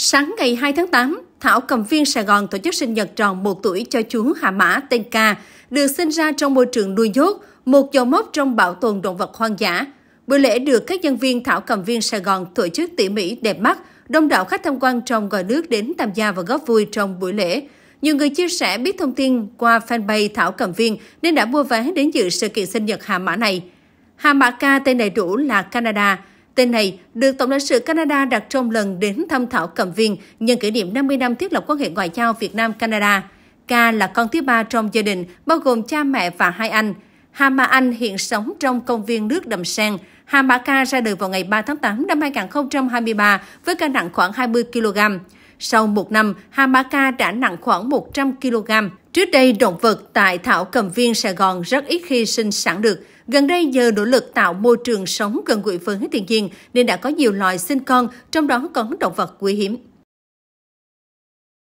Sáng ngày 2 tháng 8, Thảo Cầm Viên Sài Gòn tổ chức sinh nhật tròn 1 tuổi cho chú Hạ Mã tên Ca, được sinh ra trong môi trường nuôi nhốt, một dấu mốc trong bảo tồn động vật hoang dã. Buổi lễ được các nhân viên Thảo Cầm Viên Sài Gòn tổ chức tỉ mỉ đẹp mắt, đông đảo khách tham quan trong và nước đến tham gia và góp vui trong buổi lễ. Nhiều người chia sẻ biết thông tin qua fanpage Thảo Cầm Viên nên đã mua vé đến dự sự kiện sinh nhật Hà Mã này. Hà Mã Ca tên đầy đủ là Canada, Tên này được Tổng lãnh sự Canada đặt trong lần đến thăm Thảo cầm Viên nhân kỷ niệm 50 năm thiết lập quan hệ ngoại giao Việt Nam-Canada. K là con thứ ba trong gia đình, bao gồm cha mẹ và hai anh. Hà Mã Anh hiện sống trong công viên nước Đầm Sen. Hà Mã K ra đời vào ngày 3 tháng 8 năm 2023 với cân nặng khoảng 20 kg. Sau một năm, Hamaka đã nặng khoảng 100 kg. Trước đây, động vật tại Thảo Cầm Viên Sài Gòn rất ít khi sinh sản được. Gần đây nhờ nỗ lực tạo môi trường sống gần gũi với thiên nhiên nên đã có nhiều loài sinh con, trong đó có động vật quý hiếm.